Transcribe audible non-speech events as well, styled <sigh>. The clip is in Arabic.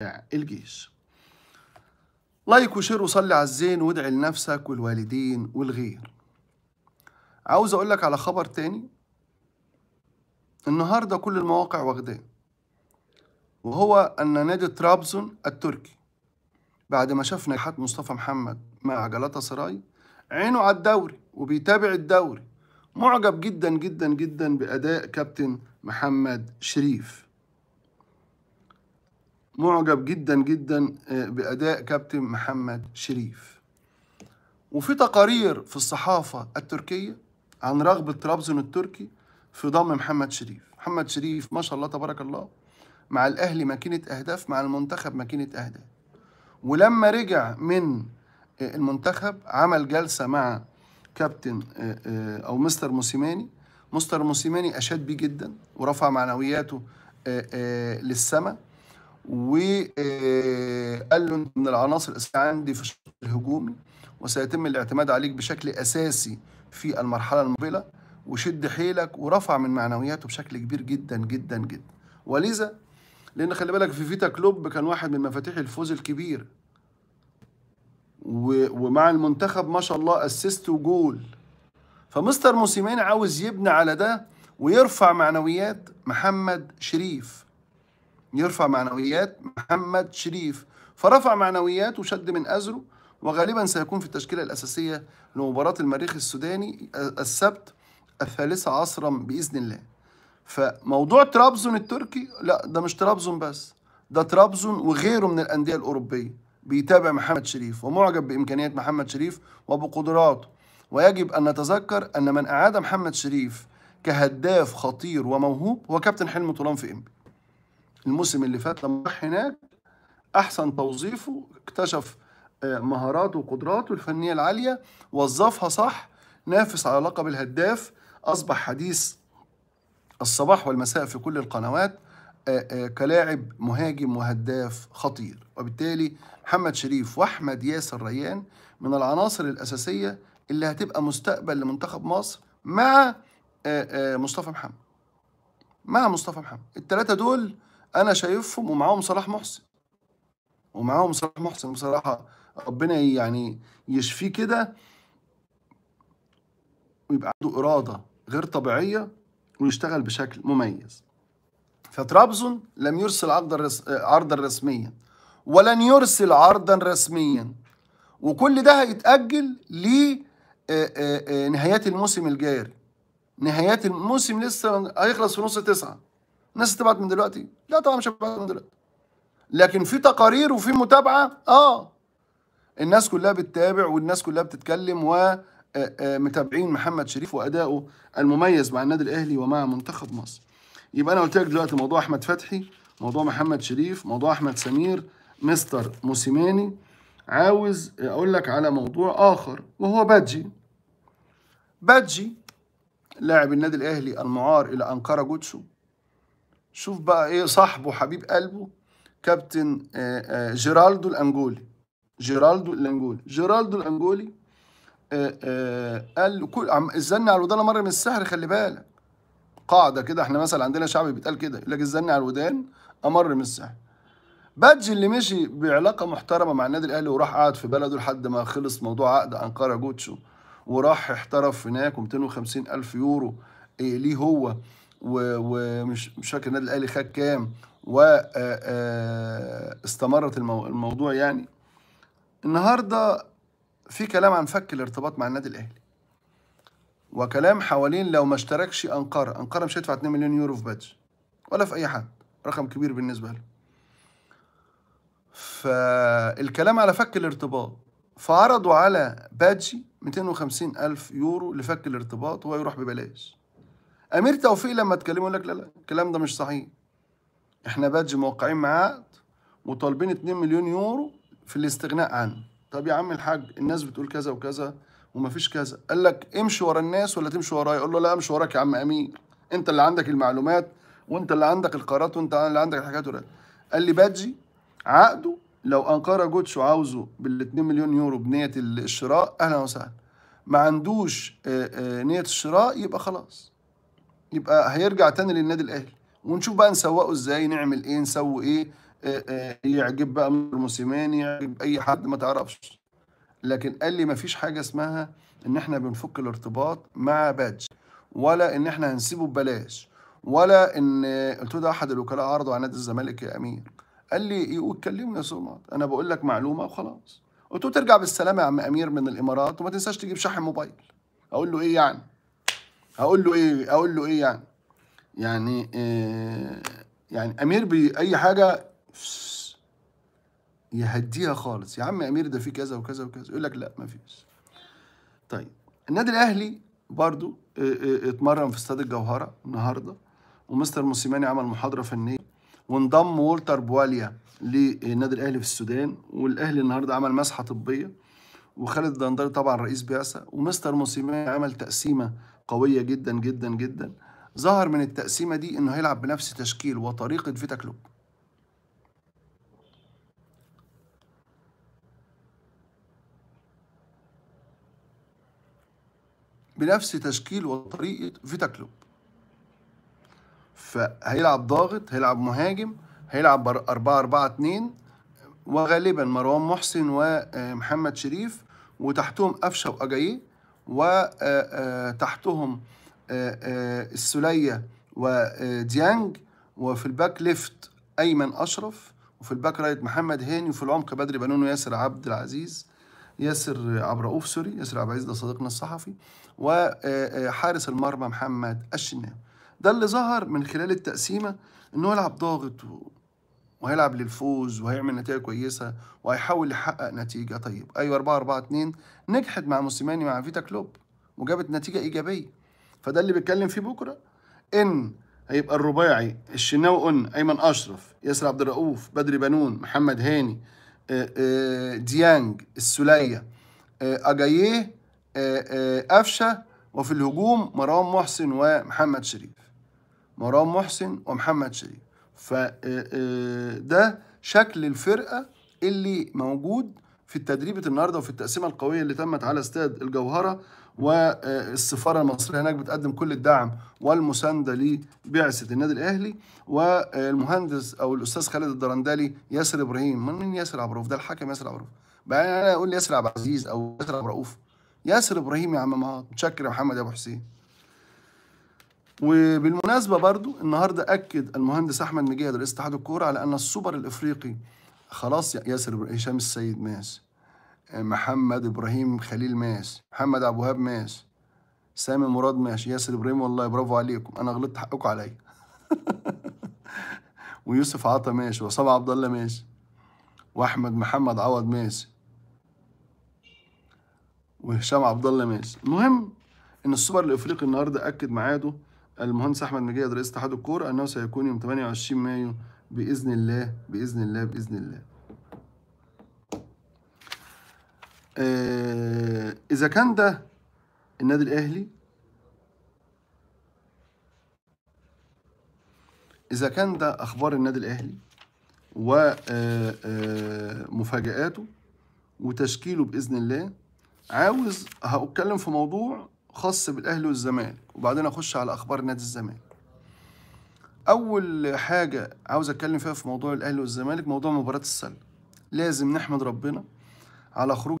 بتاع الجيش لايك وشير وصلي على الزين وادعي لنفسك والوالدين والغير عاوز اقول لك على خبر تاني النهارده كل المواقع واخداه وهو ان نادي ترابزون التركي بعد ما شاف نجاحات مصطفى محمد مع جلطة سراي عينه على الدوري وبيتابع الدوري معجب جدا جدا جدا باداء كابتن محمد شريف معجب جدا جدا آه، بأداء كابتن محمد شريف وفي تقارير في الصحافة التركية عن رغبة ترابزون التركي في ضم محمد شريف محمد شريف ما شاء الله تبارك الله مع الأهلي ماكينة أهداف مع المنتخب ماكينة أهداف ولما رجع من آه، المنتخب عمل جلسة مع كابتن آه، أو مستر موسيماني مستر موسيماني أشاد بيه جدا ورفع معنوياته للسماء وقال له انت من العناصر الاساسيه عندي في الشق الهجومي وسيتم الاعتماد عليك بشكل اساسي في المرحله المقبله وشد حيلك ورفع من معنوياته بشكل كبير جدا جدا جدا ولذا لان خلي بالك في فيتا كلوب كان واحد من مفاتيح الفوز الكبير ومع المنتخب ما شاء الله اسست وجول فمستر موسيماني عاوز يبني على ده ويرفع معنويات محمد شريف يرفع معنويات محمد شريف فرفع معنويات وشد من أزره وغالبا سيكون في التشكيلة الأساسية لمباراة المريخ السوداني السبت الثالثة عصرا بإذن الله فموضوع ترابزون التركي لا ده مش ترابزون بس ده ترابزون وغيره من الأندية الأوروبية بيتابع محمد شريف ومعجب بإمكانيات محمد شريف وبقدراته ويجب أن نتذكر أن من أعاد محمد شريف كهداف خطير وموهوب هو كابتن حلمي طولان في إنبي الموسم اللي فات لما راح هناك احسن توظيفه اكتشف آه، مهاراته وقدراته الفنيه العاليه وظفها صح نافس على لقب الهداف اصبح حديث الصباح والمساء في كل القنوات آه، آه، كلاعب مهاجم وهداف خطير وبالتالي محمد شريف واحمد ياسر ريان من العناصر الاساسيه اللي هتبقى مستقبل لمنتخب مصر مع مصطفى محمد مع مصطفى محمد الثلاثه دول انا شايفهم ومعاهم صلاح محسن ومعاهم صلاح محسن بصراحه ربنا يعني يشفيه كده ويبقى عنده اراده غير طبيعيه ويشتغل بشكل مميز فترابزون لم يرسل عرضا عرضا رسميا ولن يرسل عرضا رسميا وكل ده هيتأجل نهايات الموسم الجاري نهايات الموسم لسه هيخلص في نص تسعة الناس تبعت من دلوقتي لا طبعا مش هتبعت من دلوقتي لكن في تقارير وفي متابعه اه الناس كلها بتتابع والناس كلها بتتكلم ومتابعين آه، آه، محمد شريف وادائه المميز مع النادي الاهلي ومع منتخب مصر يبقى انا قلت لك دلوقتي موضوع احمد فتحي موضوع محمد شريف موضوع احمد سمير مستر موسيماني عاوز اقول لك على موضوع اخر وهو بادجي بادجي لاعب النادي الاهلي المعار الى انقره جوتسو شوف بقى ايه صاحبه حبيب قلبه كابتن آه، آه، جيرالدو الانجولي جيرالدو الانجولي جيرالدو الانجولي آه، قال كل الزن على الودان مر من السحر خلي بالك قاعده كده احنا مثلا عندنا شعب بيتقال كده يقول لك الزن على الودان امر من السحر بادجي اللي مشي بعلاقه محترمه مع النادي الاهلي وراح قعد في بلده لحد ما خلص موضوع عقد انقره جوتشو وراح احترف هناك و250 الف يورو إيه ليه هو ومش مش فاكر النادي الاهلي خد كام واستمرت الموضوع يعني النهارده في كلام عن فك الارتباط مع النادي الاهلي وكلام حوالين لو ما اشتركش انقره انقره مش هيدفع 2 مليون يورو في بادج ولا في اي حد رقم كبير بالنسبه له فالكلام على فك الارتباط فعرضوا على بادجي 250 ألف يورو لفك الارتباط وهو يروح ببلاش امير توفيق لما تكلمه يقول لك لا لا الكلام ده مش صحيح احنا بادج موقعين معاه عقد وطالبين 2 مليون يورو في الاستغناء عنه طب يا عم الحاج الناس بتقول كذا وكذا ومفيش كذا قال لك امشي ورا الناس ولا تمشي ورايا يقول له لا امشي وراك يا عم امير انت اللي عندك المعلومات وانت اللي عندك القرارات وانت اللي عندك الحاجات والرد قال لي بادجي عقده لو انقره جوتشو عاوزه بال 2 مليون يورو بنيه الشراء اهلا وسهلا ما عندوش آه، آه، نيه الشراء يبقى خلاص يبقى هيرجع تاني للنادي الاهلي ونشوف بقى نسوقه ازاي نعمل ايه نسوي ايه آه، آه، يعجب بقى موسيماني يعجب اي حد ما تعرفش لكن قال لي ما فيش حاجه اسمها ان احنا بنفك الارتباط مع بادج ولا ان احنا هنسيبه ببلاش ولا ان آه، قلت له ده احد الوكلاء عرضه على نادي الزمالك يا امير قال لي ايه وتكلمني يا سمعت انا بقول لك معلومه وخلاص قلت له ترجع بالسلامه يا عم امير من الامارات وما تنساش تجيب شاحن موبايل اقول له ايه يعني هقول له ايه اقول له ايه يعني يعني إيه يعني امير باي حاجه يهديها خالص يا عم امير ده في كذا وكذا وكذا يقول لك لا ما فيش طيب النادي الاهلي برضو آه، آه، اتمرن في استاد الجوهره النهارده ومستر موسيماني عمل محاضره فنيه وانضم وولتر بواليا للنادي الاهلي في السودان والاهلي النهارده عمل مسحه طبيه وخالد الدندري طبعا رئيس بعثه ومستر موسيماني عمل تقسيمه قويه جدا جدا جدا ظهر من التقسيمه دي انه هيلعب بنفس تشكيل وطريقه فيتا كلوب بنفس تشكيل وطريقه فيتا كلوب فهيلعب ضاغط هيلعب مهاجم هيلعب 4 4 2 وغالبا مروان محسن ومحمد شريف وتحتهم أفشة وأجاييه وتحتهم آه، آه، السلية وديانج وفي الباك ليفت أيمن أشرف وفي الباك رايت محمد هاني وفي العمق بدري بنونو ياسر عبد العزيز ياسر عبد الرؤوف سوري ياسر عبد العزيز ده صديقنا الصحفي وحارس آه، المرمى محمد الشناوي ده اللي ظهر من خلال التقسيمه ان هو يلعب ضاغط و... وهيلعب للفوز وهيعمل نتائج كويسه وهيحاول يحقق نتيجه طيب ايوه 4 4 2 نجحت مع موسيماني مع فيتا كلوب وجابت نتيجه ايجابيه فده اللي بيتكلم فيه بكره ان هيبقى الرباعي الشناوي قلنا ايمن اشرف ياسر عبد الرؤوف بدري بنون محمد هاني آه، آه، ديانج السوليه آه، اجاييه قفشه وفي الهجوم مروان محسن ومحمد شريف مروان محسن ومحمد شريف فده آه، آه، شكل الفرقه اللي موجود في التدريبة النهارده وفي التقسيمه القويه اللي تمت على استاد الجوهره والسفاره آه، المصريه هناك بتقدم كل الدعم والمسانده لبعثه النادي الاهلي والمهندس او الاستاذ خالد الدرندلي ياسر ابراهيم من مين ياسر عبد الرؤوف ده الحكم ياسر عبد الرؤوف بقى انا اقول ياسر عبد العزيز او ياسر عبد الرؤوف ياسر ابراهيم يا عم معاط متشكر يا محمد يا ابو حسين وبالمناسبة برضو النهاردة أكد المهندس أحمد مجيد رئيس اتحاد الكورة على أن السوبر الإفريقي خلاص ياسر هشام السيد ماس آه، محمد إبراهيم خليل ماس محمد أبو هاب ماس سامي مراد ماشي ياسر إبراهيم والله برافو عليكم أنا غلطت حقكم عليا <laughs> ويوسف عطا ماشي وصبع عبد الله ماشي واحمد محمد عوض ماشي وهشام عبد الله ماشي المهم ان السوبر الافريقي النهارده اكد ميعاده المهندس احمد مجيد رئيس اتحاد الكوره انه سيكون يوم 28 مايو باذن الله باذن الله باذن الله آه، اذا كان ده النادي الاهلي اذا كان ده اخبار النادي الاهلي ومفاجآته آه، آه، وتشكيله باذن الله عاوز هتكلم في موضوع خاص بالاهلي والزمالك وبعدين اخش على اخبار نادي الزمالك اول حاجه عاوز اتكلم فيها في موضوع الاهلي والزمالك موضوع مباراه السله لازم نحمد ربنا على خروج